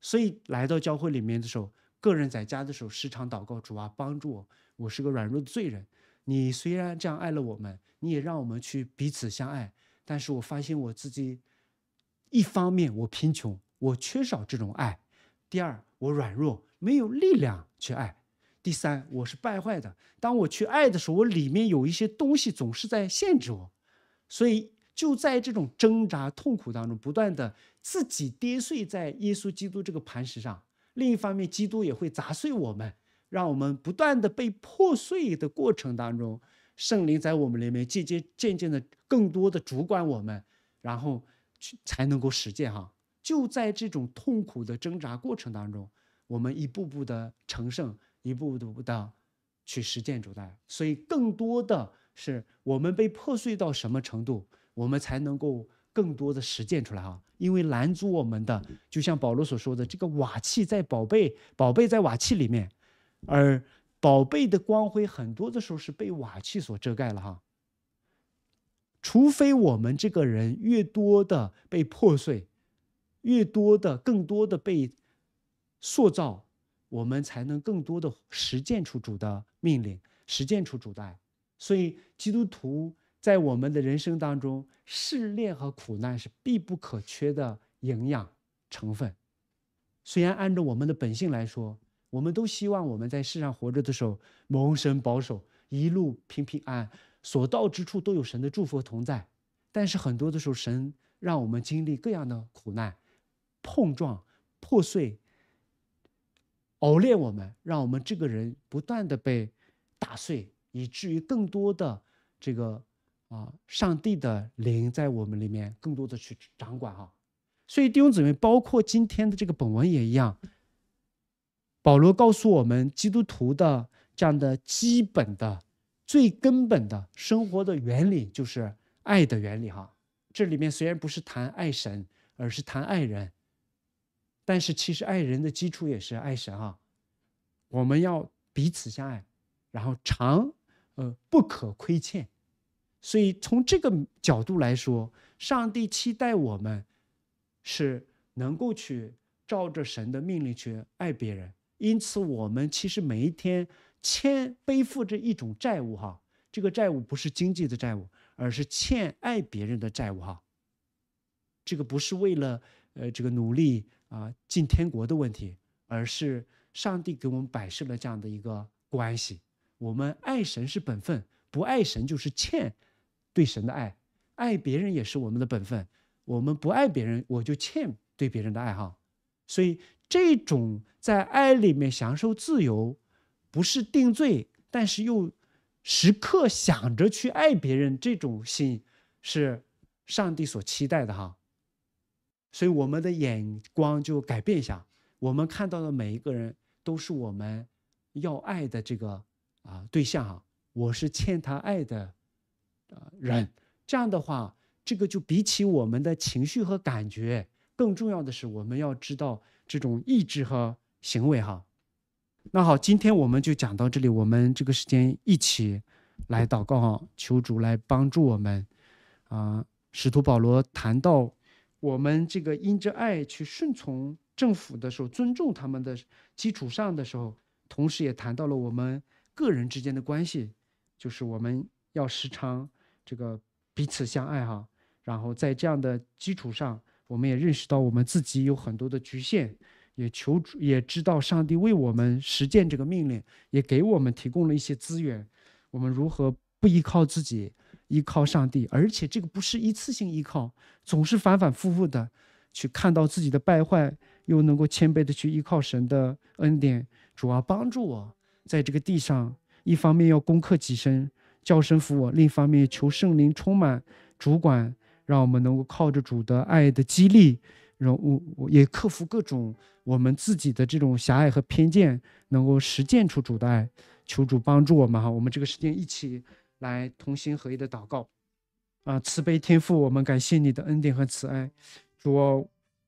所以来到教会里面的时候，个人在家的时候时常祷告主啊，帮助我。我是个软弱的罪人，你虽然这样爱了我们，你也让我们去彼此相爱。但是我发现我自己，一方面我贫穷，我缺少这种爱；第二，我软弱，没有力量去爱；第三，我是败坏的。当我去爱的时候，我里面有一些东西总是在限制我。所以就在这种挣扎、痛苦当中，不断的自己跌碎在耶稣基督这个磐石上。另一方面，基督也会砸碎我们，让我们不断的被破碎的过程当中。圣灵在我们里面渐渐渐渐的更多的主管我们，然后去才能够实践哈。就在这种痛苦的挣扎过程当中，我们一步步的成圣，一步步的去实践主的。所以更多的是我们被破碎到什么程度，我们才能够更多的实践出来哈。因为拦阻我们的，就像保罗所说的，这个瓦器在宝贝，宝贝在瓦器里面，而。宝贝的光辉很多的时候是被瓦器所遮盖了哈，除非我们这个人越多的被破碎，越多的更多的被塑造，我们才能更多的实践出主的命令，实践出主的爱。所以基督徒在我们的人生当中，试炼和苦难是必不可缺的营养成分。虽然按照我们的本性来说，我们都希望我们在世上活着的时候蒙神保守，一路平平安安，所到之处都有神的祝福同在。但是很多的时候，神让我们经历各样的苦难、碰撞、破碎、熬炼我们，让我们这个人不断的被打碎，以至于更多的这个啊，上帝的灵在我们里面更多的去掌管哈。所以弟兄姊妹，包括今天的这个本文也一样。保罗告诉我们，基督徒的这样的基本的、最根本的生活的原理就是爱的原理。哈，这里面虽然不是谈爱神，而是谈爱人，但是其实爱人的基础也是爱神。哈，我们要彼此相爱，然后常，呃，不可亏欠。所以从这个角度来说，上帝期待我们是能够去照着神的命令去爱别人。因此，我们其实每一天欠背负着一种债务，哈，这个债务不是经济的债务，而是欠爱别人的债务，哈。这个不是为了呃这个努力啊进天国的问题，而是上帝给我们摆设了这样的一个关系。我们爱神是本分，不爱神就是欠对神的爱；爱别人也是我们的本分，我们不爱别人，我就欠对别人的爱，哈。所以。这种在爱里面享受自由，不是定罪，但是又时刻想着去爱别人，这种心是上帝所期待的哈。所以，我们的眼光就改变一下，我们看到的每一个人都是我们要爱的这个啊对象啊，我是欠他爱的人。这样的话，这个就比起我们的情绪和感觉。更重要的是，我们要知道这种意志和行为哈。那好，今天我们就讲到这里。我们这个时间一起来祷告，哈，求主来帮助我们啊。使徒保罗谈到我们这个因着爱去顺从政府的时候，尊重他们的基础上的时候，同时也谈到了我们个人之间的关系，就是我们要时常这个彼此相爱哈。然后在这样的基础上。我们也认识到我们自己有很多的局限，也求主，也知道上帝为我们实践这个命令，也给我们提供了一些资源。我们如何不依靠自己，依靠上帝？而且这个不是一次性依靠，总是反反复复的去看到自己的败坏，又能够谦卑的去依靠神的恩典，主要帮助我在这个地上。一方面要攻克己身，叫神服我；另一方面求圣灵充满，主管。让我们能够靠着主的爱的激励，让我我也克服各种我们自己的这种狭隘和偏见，能够实践出主的爱。求主帮助我们哈！我们这个时间一起来同心合一的祷告啊！慈悲天父，我们感谢你的恩典和慈爱。主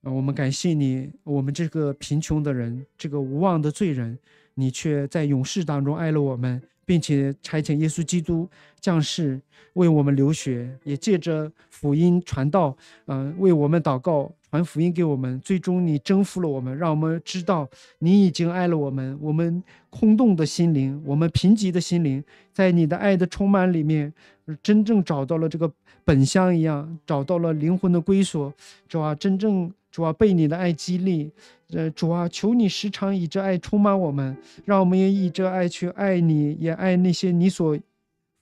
我们感谢你，我们这个贫穷的人，这个无望的罪人，你却在永世当中爱了我们。并且差遣耶稣基督降世为我们流血，也借着福音传道，嗯，为我们祷告，传福音给我们。最终，你征服了我们，让我们知道你已经爱了我们。我们空洞的心灵，我们贫瘠的心灵，在你的爱的充满里面，真正找到了这个本乡一样，找到了灵魂的归所，是吧？真正。主啊，被你的爱激励，呃，主啊，求你时常以这爱充满我们，让我们也以这爱去爱你，也爱那些你所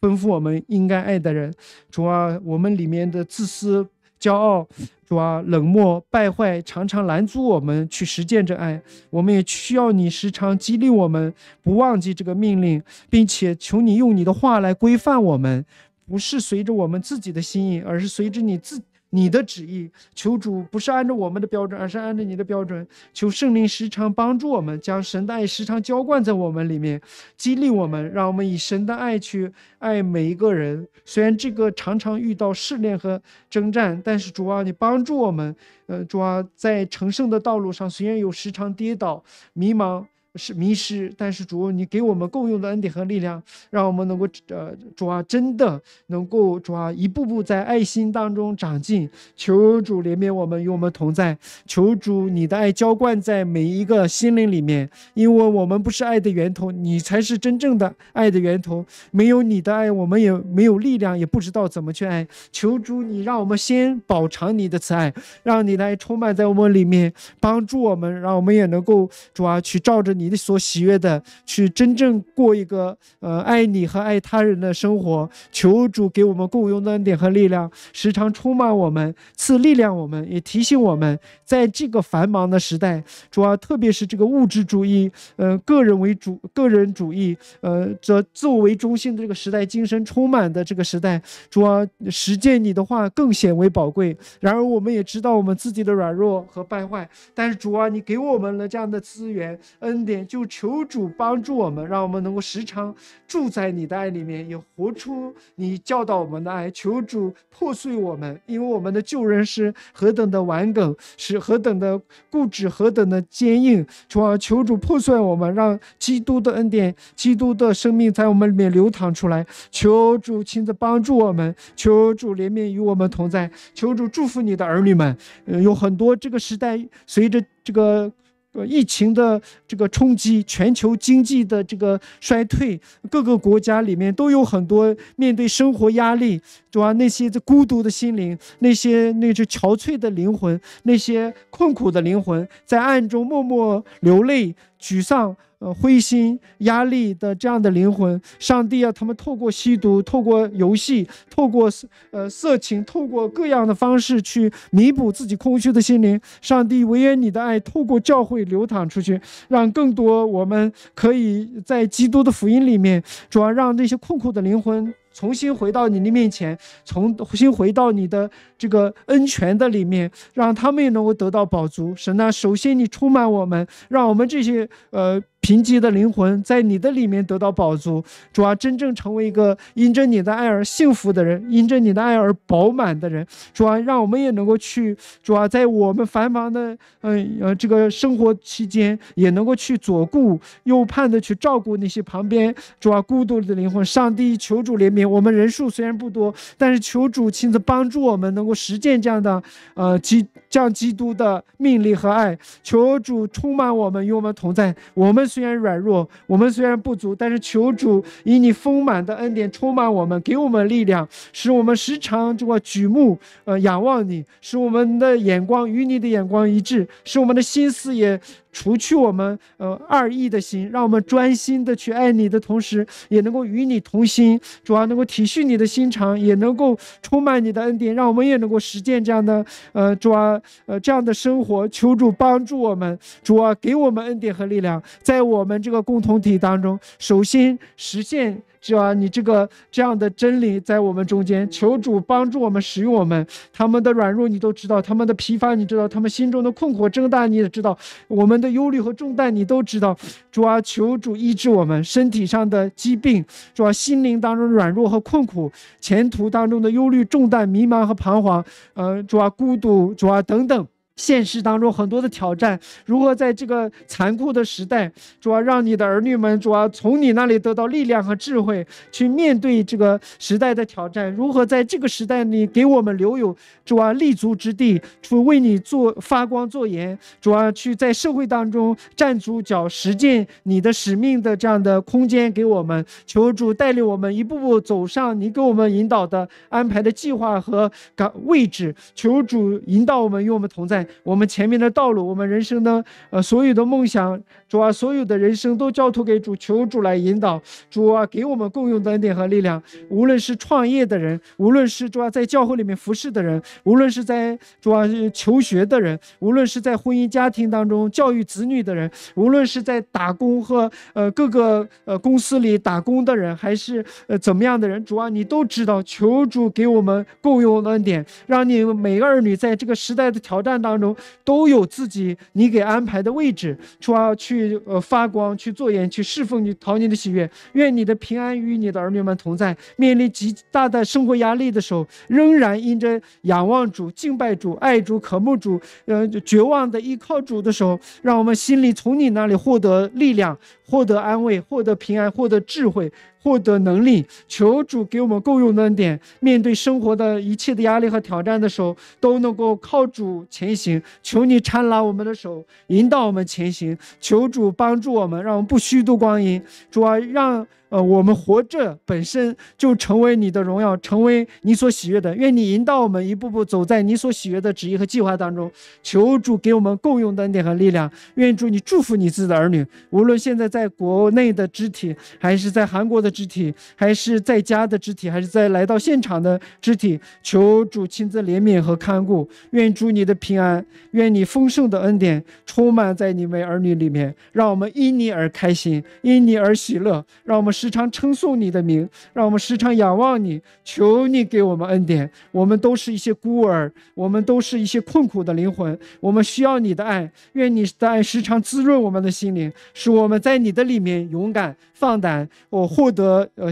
奔赴我们应该爱的人。主啊，我们里面的自私、骄傲，主啊，冷漠、败坏，常常拦阻我们去实践这爱。我们也需要你时常激励我们，不忘记这个命令，并且求你用你的话来规范我们，不是随着我们自己的心意，而是随着你自。你的旨意，求主不是按照我们的标准，而是按照你的标准。求圣灵时常帮助我们，将神的爱时常浇灌在我们里面，激励我们，让我们以神的爱去爱每一个人。虽然这个常常遇到试炼和征战，但是主啊，你帮助我们，呃，主啊，在成圣的道路上，虽然有时常跌倒、迷茫。是迷失，但是主，你给我们够用的恩典和力量，让我们能够呃主啊，真的能够主啊，一步步在爱心当中长进。求主怜悯我们，与我们同在。求主，你的爱浇灌在每一个心灵里面，因为我们不是爱的源头，你才是真正的爱的源头。没有你的爱，我们也没有力量，也不知道怎么去爱。求主，你让我们先饱尝你的慈爱，让你的爱充满在我们里面，帮助我们，让我们也能够主啊去照着你。你所喜悦的，去真正过一个呃爱你和爱他人的生活。求主给我们共用的恩典和力量，时常充满我们，赐力量我们，也提醒我们，在这个繁忙的时代，主啊，特别是这个物质主义，呃，个人为主、个人主义，呃，这自我为中心的这个时代，精神充满的这个时代，主啊，实践你的话更显为宝贵。然而，我们也知道我们自己的软弱和败坏。但是，主啊，你给我们了这样的资源、恩典。就求主帮助我们，让我们能够时常住在你的爱里面，也活出你教导我们的爱。求主破碎我们，因为我们的旧人是何等的顽梗，是何等的固执，何等的坚硬，从而求主破碎我们，让基督的恩典、基督的生命在我们里面流淌出来。求主亲自帮助我们，求主怜悯与我们同在，求主祝福你的儿女们。有很多这个时代随着这个。呃，疫情的这个冲击，全球经济的这个衰退，各个国家里面都有很多面对生活压力，对吧？那些孤独的心灵，那些那些憔悴的灵魂，那些困苦的灵魂，在暗中默默流泪、沮丧。呃，灰心、压力的这样的灵魂，上帝啊，他们透过吸毒、透过游戏、透过色呃色情、透过各样的方式去弥补自己空虚的心灵。上帝，唯愿你的爱透过教会流淌出去，让更多我们可以在基督的福音里面，主要让那些困苦的灵魂重新回到你的面前，重新回到你的这个恩泉的里面，让他们也能够得到宝足。神啊，首先你充满我们，让我们这些呃。贫瘠的灵魂在你的里面得到宝足，主啊，真正成为一个因着你的爱而幸福的人，因着你的爱而饱满的人。主啊，让我们也能够去，主啊，在我们繁忙的，嗯呃，这个生活期间，也能够去左顾右盼的去照顾那些旁边主啊孤独的灵魂。上帝求主怜悯，我们人数虽然不多，但是求主亲自帮助我们，能够实践这样的，呃，基。将基督的命令和爱，求主充满我们，与我们同在。我们虽然软弱，我们虽然不足，但是求主以你丰满的恩典充满我们，给我们力量，使我们时常这么举目，呃，仰望你，使我们的眼光与你的眼光一致，使我们的心思也。除去我们呃二意的心，让我们专心的去爱你的同时，也能够与你同心。主啊，能够体恤你的心肠，也能够充满你的恩典，让我们也能够实践这样的呃主啊呃这样的生活。求主帮助我们，主啊给我们恩典和力量，在我们这个共同体当中，首先实现。主啊，你这个这样的真理在我们中间，求主帮助我们使用我们。他们的软弱你都知道，他们的疲乏你知道，他们心中的困惑增大你也知道，我们的忧虑和重担你都知道。主啊，求主医治我们身体上的疾病，主啊，心灵当中软弱和困苦，前途当中的忧虑重担、迷茫和彷徨，呃，主啊，孤独，主啊，等等。现实当中很多的挑战，如何在这个残酷的时代，主要让你的儿女们，主要从你那里得到力量和智慧，去面对这个时代的挑战。如何在这个时代里给我们留有主要立足之地，去为你做发光做盐，主要去在社会当中站住脚，实践你的使命的这样的空间给我们。求主带领我们一步步走上你给我们引导的安排的计划和岗位置。求主引导我们与我们同在。我们前面的道路，我们人生的呃所有的梦想。主啊，所有的人生都交托给主，求主来引导。主啊，给我们用的恩典和力量。无论是创业的人，无论是主啊在教会里面服侍的人，无论是在主啊求学的人，无论是在婚姻家庭当中教育子女的人，无论是在打工和呃各个呃公司里打工的人，还是呃怎么样的人，主啊，你都知道。求主给我们用的恩典，让你每个儿女在这个时代的挑战当中都有自己你给安排的位置。主啊，去。呃，发光去做盐，去侍奉你，讨你的喜悦。愿你的平安与你的儿女们同在。面临极大的生活压力的时候，仍然因着仰望主、敬拜主、爱主、渴慕主，呃，绝望的依靠主的时候，让我们心里从你那里获得力量、获得安慰、获得平安、获得智慧。获得能力，求主给我们够用的点。面对生活的一切的压力和挑战的时候，都能够靠主前行。求你搀拉我们的手，引导我们前行。求主帮助我们，让我们不虚度光阴。主啊，让。呃，我们活着本身就成为你的荣耀，成为你所喜悦的。愿你引导我们一步步走在你所喜悦的旨意和计划当中。求主给我们共用的恩典和力量。愿主你祝福你自己的儿女，无论现在在国内的肢体，还是在韩国的肢体，还是在家的肢体，还是在来到现场的肢体，求主亲自怜悯和看顾。愿主你的平安，愿你丰盛的恩典充满在你们儿女里面，让我们因你而开心，因你而喜乐，让我们。时常称颂你的名，让我们时常仰望你，求你给我们恩典。我们都是一些孤儿，我们都是一些困苦的灵魂，我们需要你的爱。愿你的爱时常滋润我们的心灵，使我们在你的里面勇敢、放胆，我获得呃，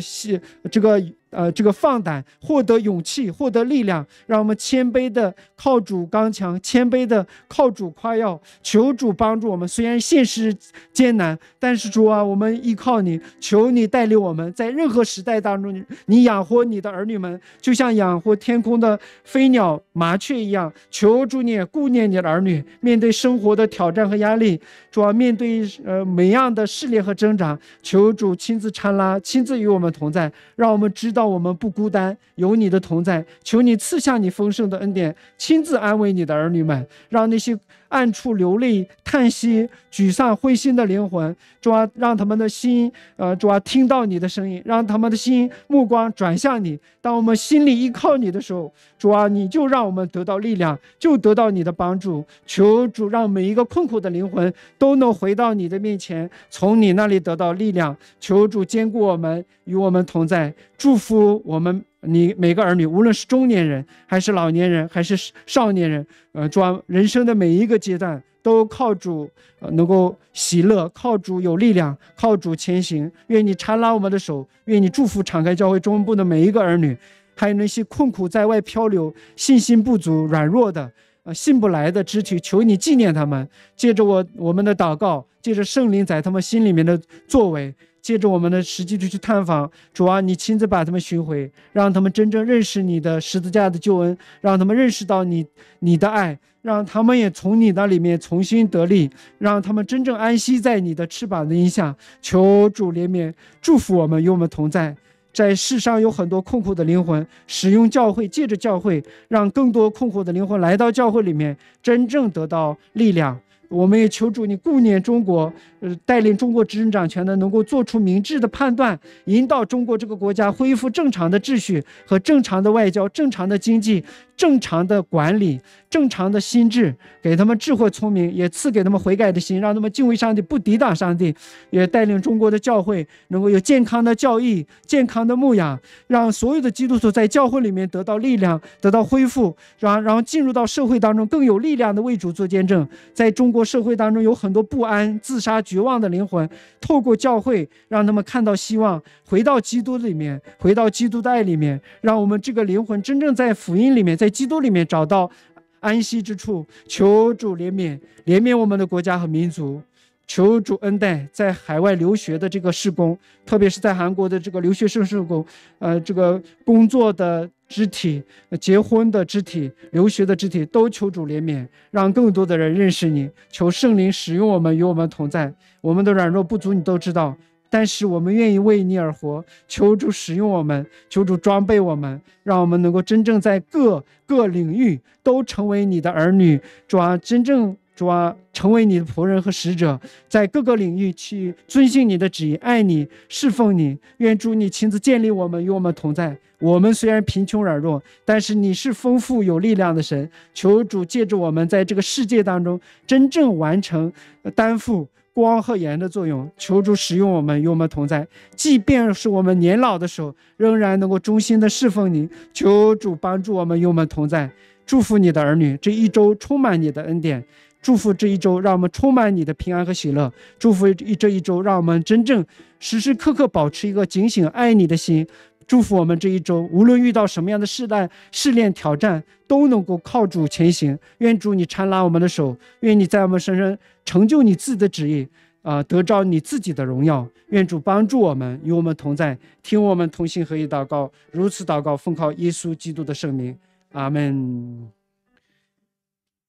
这个。呃，这个放胆，获得勇气，获得力量，让我们谦卑的靠主刚强，谦卑的靠主夸耀，求主帮助我们。虽然现实艰难，但是主啊，我们依靠你，求你带领我们，在任何时代当中，你养活你的儿女们，就像养活天空的飞鸟、麻雀一样。求主你顾念你的儿女，面对生活的挑战和压力，主啊，面对呃每样的试炼和挣扎，求主亲自搀拉，亲自与我们同在，让我们知道。让我们不孤单，有你的同在。求你赐下你丰盛的恩典，亲自安慰你的儿女们，让那些。暗处流泪、叹息、沮丧、灰心的灵魂，主啊，让他们的心，呃，主啊，听到你的声音，让他们的心目光转向你。当我们心里依靠你的时候，主啊，你就让我们得到力量，就得到你的帮助。求主让每一个困苦的灵魂都能回到你的面前，从你那里得到力量。求主坚固我们，与我们同在，祝福我们。你每个儿女，无论是中年人，还是老年人，还是少年人，呃，主人生的每一个阶段都靠主，能够喜乐，靠主有力量，靠主前行。愿你缠拉我们的手，愿你祝福敞开教会中文部的每一个儿女，还有那些困苦在外漂流、信心不足、软弱的，呃，信不来的肢体，求你纪念他们，借着我我们的祷告，借着圣灵在他们心里面的作为。借着我们的实际去去探访主啊，你亲自把他们寻回，让他们真正认识你的十字架的救恩，让他们认识到你你的爱，让他们也从你那里面重新得力，让他们真正安息在你的翅膀的荫下。求主怜悯，祝福我们，与我们同在。在世上有很多困苦的灵魂，使用教会借着教会，让更多困苦的灵魂来到教会里面，真正得到力量。我们也求主你顾念中国。呃，带领中国执政掌权的能够做出明智的判断，引导中国这个国家恢复正常的秩序和正常的外交、正常的经济、正常的管理、正常的心智，给他们智慧聪明，也赐给他们悔改的心，让他们敬畏上帝，不抵挡上帝。也带领中国的教会能够有健康的教义、健康的牧养，让所有的基督徒在教会里面得到力量、得到恢复，然然后进入到社会当中更有力量的为主做见证。在中国社会当中有很多不安、自杀。绝望的灵魂，透过教会让他们看到希望，回到基督里面，回到基督的爱里面，让我们这个灵魂真正在福音里面，在基督里面找到安息之处。求主怜悯，怜悯我们的国家和民族；求主恩待，在海外留学的这个社工，特别是在韩国的这个留学生社工，呃，这个工作的。肢体、结婚的肢体、留学的肢体，都求主怜悯，让更多的人认识你。求圣灵使用我们，与我们同在。我们的软弱不足，你都知道，但是我们愿意为你而活。求主使用我们，求主装备我们，让我们能够真正在各各领域都成为你的儿女，抓真正。抓成为你的仆人和使者，在各个领域去遵循你的旨意，爱你，侍奉你。愿主你亲自建立我们，与我们同在。我们虽然贫穷软弱，但是你是丰富有力量的神。求主借助我们，在这个世界当中真正完成担负光和盐的作用。求主使用我们，与我们同在。即便是我们年老的时候，仍然能够忠心的侍奉你。求主帮助我们，与我们同在，祝福你的儿女这一周充满你的恩典。祝福这一周，让我们充满你的平安和喜乐。祝福这一周，让我们真正时时刻刻保持一个警醒爱你的心。祝福我们这一周，无论遇到什么样的试探、试炼、挑战，都能够靠主前行。愿主你常拉我们的手，愿你在我们身上成就你自己的旨意，啊，得着你自己的荣耀。愿主帮助我们，与我们同在，听我们同心合一祷告。如此祷告，奉靠耶稣基督的圣名，阿门。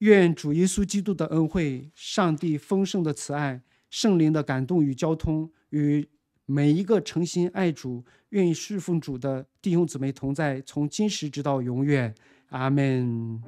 愿主耶稣基督的恩惠，上帝丰盛的慈爱，圣灵的感动与交通，与每一个诚心爱主、愿意侍奉主的弟兄姊妹同在，从今时直到永远。阿门。